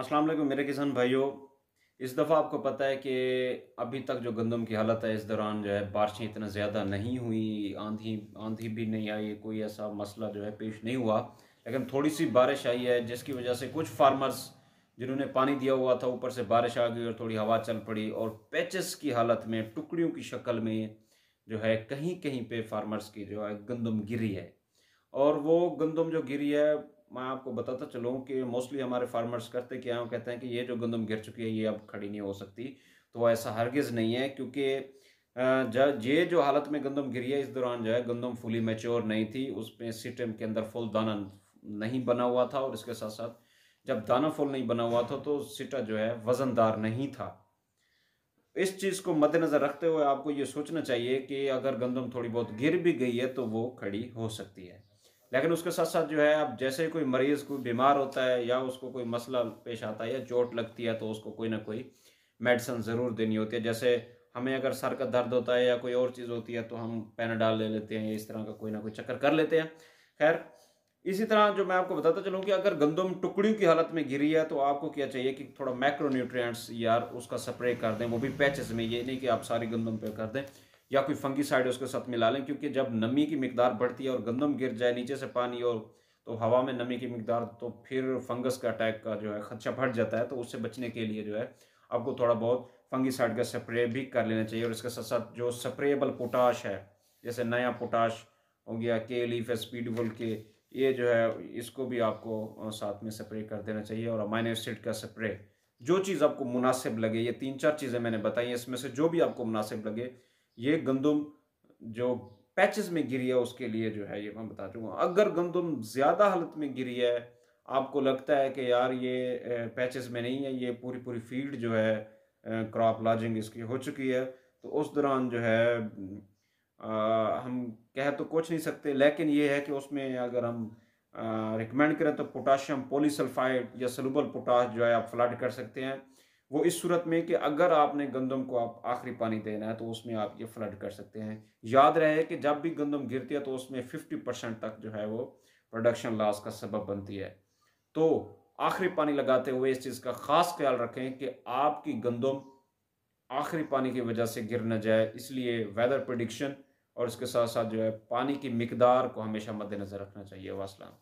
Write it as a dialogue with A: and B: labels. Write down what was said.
A: अस्सलाम वालेकुम मेरे किसान भाइयों इस दफ़ा आपको पता है कि अभी तक जो गंदम की हालत है इस दौरान जो है बारिशें इतना ज़्यादा नहीं हुई आंधी आंधी भी नहीं आई कोई ऐसा मसला जो है पेश नहीं हुआ लेकिन थोड़ी सी बारिश आई है जिसकी वजह से कुछ फार्मर्स जिन्होंने पानी दिया हुआ था ऊपर से बारिश आ गई और थोड़ी हवा चल पड़ी और पैचेस की हालत में टुकड़ियों की शक्ल में जो है कहीं कहीं पर फार्मर्स की जो है गंदम गिरी है और वो गंदम जो गिरी है मैं आपको बताता चलूँ कि मोस्टली हमारे फार्मर्स करते क्या हैं कहते हैं कि ये जो गंदम गिर चुकी है ये अब खड़ी नहीं हो सकती तो ऐसा हरगिज़ नहीं है क्योंकि ये जो हालत में गंदम गिरी है इस दौरान जो है गंदम फुली मेच्योर नहीं थी उसमें सिटम के अंदर फुल दाना नहीं बना हुआ था और इसके साथ साथ जब दाना फुल नहीं बना हुआ था तो सिटा जो है वज़नदार नहीं था इस चीज़ को मद्देनज़र रखते हुए आपको ये सोचना चाहिए कि अगर गंदम थोड़ी बहुत गिर भी गई है तो वो खड़ी हो सकती है लेकिन उसके साथ साथ जो है अब जैसे कोई मरीज़ कोई बीमार होता है या उसको कोई मसला पेश आता है या चोट लगती है तो उसको कोई ना कोई मेडिसन ज़रूर देनी होती है जैसे हमें अगर सर का दर्द होता है या कोई और चीज़ होती है तो हम पेनाडाल ले लेते हैं या इस तरह का कोई ना कोई चक्कर कर लेते हैं खैर इसी तरह जो मैं आपको बताता चलूँ कि अगर गंदम टुकड़ियों की हालत में गिरी है तो आपको क्या चाहिए कि थोड़ा मैक्रो यार उसका स्प्रे कर दें वो भी पैचेस में ये नहीं कि आप सारी गंदम पे कर दें या कोई फंगी साइड उसके साथ मिला लें क्योंकि जब नमी की मकदार बढ़ती है और गंदम गिर जाए नीचे से पानी और तो हवा में नमी की मकदार तो फिर फंगस का अटैक का जो है खदशा बढ़ जाता है तो उससे बचने के लिए जो है आपको थोड़ा बहुत फंगी साइड का स्प्रे भी कर लेना चाहिए और इसके साथ साथ जो स्प्रेबल पोटाश है जैसे नया पोटाश हो गया के लीफ स्पीडबुल के ये जो है इसको भी आपको साथ में स्प्रे कर देना चाहिए और अमाइनो एसिड का स्प्रे जो चीज़ आपको मुनासिब लगे ये तीन चार चीज़ें मैंने बताई हैं इसमें से जो भी आपको मुनासिब लगे ये गंदुम जो पैचेस में गिरी है उसके लिए जो है ये मैं बता चुका हूँ अगर गंदुम ज़्यादा हालत में गिरी है आपको लगता है कि यार ये पैचेस में नहीं है ये पूरी पूरी फील्ड जो है क्रॉप लॉजिंग इसकी हो चुकी है तो उस दौरान जो है आ, हम कह तो कुछ नहीं सकते लेकिन ये है कि उसमें अगर हम रिकमेंड करें तो पोटाशियम पोलीसल्फाइड या सलूबल पोटाश जो है आप फ्लड कर सकते हैं वो इस सूरत में कि अगर आपने गंदम को आप आखिरी पानी देना है तो उसमें आप ये फ्लड कर सकते हैं याद रहे कि जब भी गंदम गिरती है तो उसमें फिफ्टी परसेंट तक जो है वो प्रोडक्शन लॉस का सबब बनती है तो आखिरी पानी लगाते हुए इस चीज़ का ख़ास ख्याल रखें कि आपकी गंदम आखिरी पानी की वजह से गिर ना जाए इसलिए वेदर प्रडिक्शन और इसके साथ साथ जो है पानी की मकदार को हमेशा मद्देनज़र रखना चाहिए वासलाम